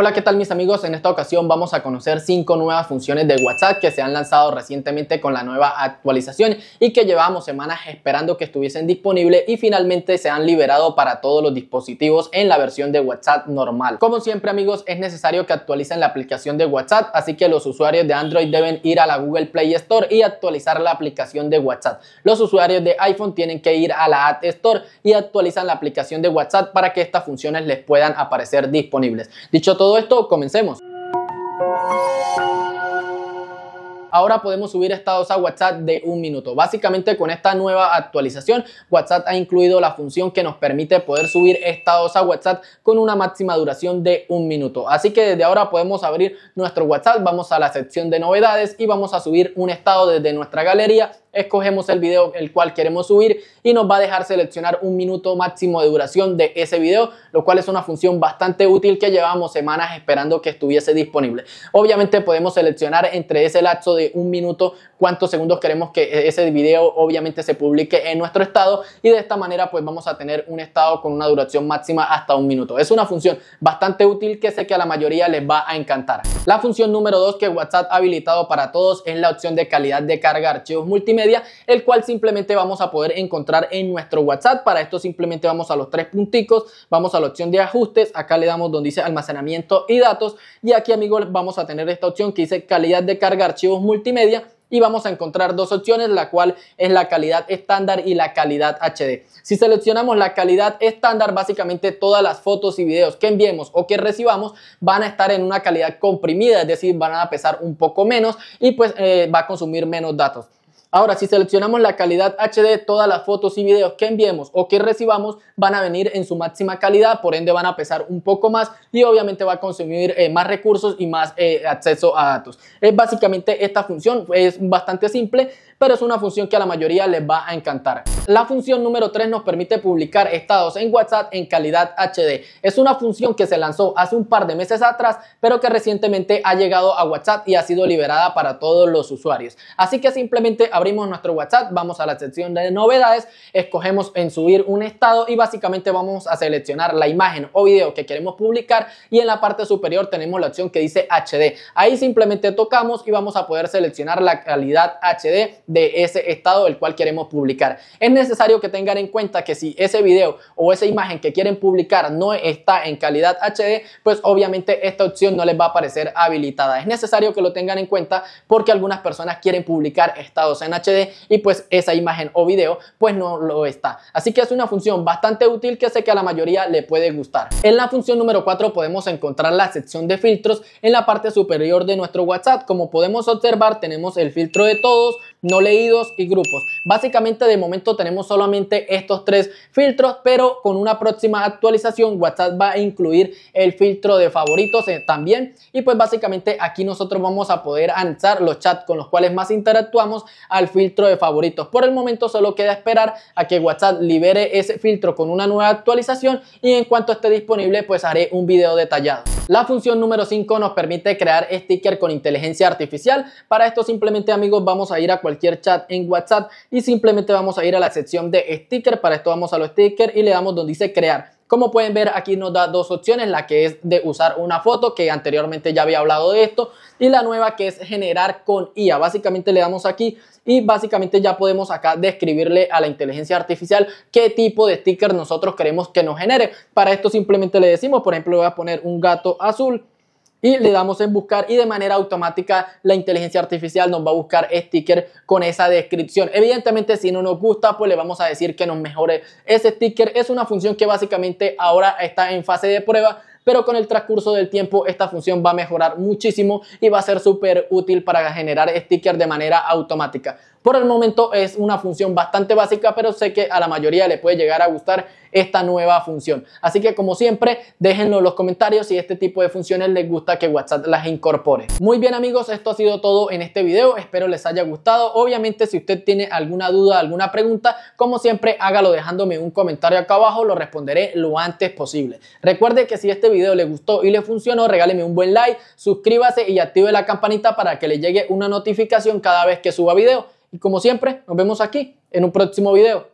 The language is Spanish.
Hola, ¿qué tal mis amigos? En esta ocasión vamos a conocer cinco nuevas funciones de WhatsApp que se han lanzado recientemente con la nueva actualización y que llevamos semanas esperando que estuviesen disponibles y finalmente se han liberado para todos los dispositivos en la versión de WhatsApp normal. Como siempre amigos, es necesario que actualicen la aplicación de WhatsApp, así que los usuarios de Android deben ir a la Google Play Store y actualizar la aplicación de WhatsApp. Los usuarios de iPhone tienen que ir a la App Store y actualizan la aplicación de WhatsApp para que estas funciones les puedan aparecer disponibles. Dicho todo, todo esto, comencemos. Ahora podemos subir estados a WhatsApp de un minuto. Básicamente con esta nueva actualización, WhatsApp ha incluido la función que nos permite poder subir estados a WhatsApp con una máxima duración de un minuto. Así que desde ahora podemos abrir nuestro WhatsApp, vamos a la sección de novedades y vamos a subir un estado desde nuestra galería escogemos el video el cual queremos subir y nos va a dejar seleccionar un minuto máximo de duración de ese video, lo cual es una función bastante útil que llevamos semanas esperando que estuviese disponible. Obviamente podemos seleccionar entre ese lapso de un minuto cuántos segundos queremos que ese video obviamente se publique en nuestro estado y de esta manera pues vamos a tener un estado con una duración máxima hasta un minuto. Es una función bastante útil que sé que a la mayoría les va a encantar. La función número 2 que WhatsApp ha habilitado para todos es la opción de calidad de carga archivos multimedia el cual simplemente vamos a poder encontrar en nuestro WhatsApp. Para esto simplemente vamos a los tres punticos, vamos a la opción de ajustes, acá le damos donde dice almacenamiento y datos y aquí amigos vamos a tener esta opción que dice calidad de carga archivos multimedia y vamos a encontrar dos opciones, la cual es la calidad estándar y la calidad HD. Si seleccionamos la calidad estándar, básicamente todas las fotos y videos que enviemos o que recibamos van a estar en una calidad comprimida, es decir, van a pesar un poco menos y pues eh, va a consumir menos datos. Ahora, si seleccionamos la calidad HD, todas las fotos y videos que enviemos o que recibamos van a venir en su máxima calidad, por ende van a pesar un poco más y obviamente va a consumir eh, más recursos y más eh, acceso a datos. Es básicamente esta función, es bastante simple, pero es una función que a la mayoría les va a encantar. La función número 3 nos permite publicar estados en WhatsApp en calidad HD. Es una función que se lanzó hace un par de meses atrás, pero que recientemente ha llegado a WhatsApp y ha sido liberada para todos los usuarios. Así que simplemente abrimos nuestro WhatsApp, vamos a la sección de novedades, escogemos en subir un estado y básicamente vamos a seleccionar la imagen o video que queremos publicar y en la parte superior tenemos la opción que dice HD. Ahí simplemente tocamos y vamos a poder seleccionar la calidad HD de ese estado del cual queremos publicar. Es necesario que tengan en cuenta que si ese video o esa imagen que quieren publicar no está en calidad HD, pues obviamente esta opción no les va a aparecer habilitada. Es necesario que lo tengan en cuenta porque algunas personas quieren publicar estados en HD y pues esa imagen o video pues no lo está. Así que es una función bastante útil que sé que a la mayoría le puede gustar. En la función número 4 podemos encontrar la sección de filtros en la parte superior de nuestro WhatsApp. Como podemos observar tenemos el filtro de todos, no leídos y grupos. Básicamente de momento tenemos solamente estos tres filtros, pero con una próxima actualización WhatsApp va a incluir el filtro de favoritos eh, también. Y pues básicamente aquí nosotros vamos a poder lanzar los chats con los cuales más interactuamos al filtro de favoritos. Por el momento solo queda esperar a que WhatsApp libere ese filtro con una nueva actualización y en cuanto esté disponible pues haré un video detallado. La función número 5 nos permite crear sticker con inteligencia artificial. Para esto simplemente amigos vamos a ir a cualquier chat en WhatsApp y simplemente vamos a ir a la sección de sticker. Para esto vamos a los stickers y le damos donde dice crear como pueden ver, aquí nos da dos opciones, la que es de usar una foto, que anteriormente ya había hablado de esto, y la nueva que es generar con IA. Básicamente le damos aquí y básicamente ya podemos acá describirle a la inteligencia artificial qué tipo de sticker nosotros queremos que nos genere. Para esto simplemente le decimos, por ejemplo, voy a poner un gato azul y le damos en buscar y de manera automática la inteligencia artificial nos va a buscar sticker con esa descripción. Evidentemente si no nos gusta pues le vamos a decir que nos mejore ese sticker. Es una función que básicamente ahora está en fase de prueba pero con el transcurso del tiempo esta función va a mejorar muchísimo y va a ser súper útil para generar stickers de manera automática. Por el momento es una función bastante básica, pero sé que a la mayoría le puede llegar a gustar esta nueva función. Así que como siempre, déjenlo en los comentarios si este tipo de funciones les gusta que WhatsApp las incorpore. Muy bien amigos, esto ha sido todo en este video, espero les haya gustado. Obviamente si usted tiene alguna duda, alguna pregunta, como siempre hágalo dejándome un comentario acá abajo, lo responderé lo antes posible. Recuerde que si este video le gustó y le funcionó, regáleme un buen like, suscríbase y active la campanita para que le llegue una notificación cada vez que suba video. Y como siempre, nos vemos aquí en un próximo video.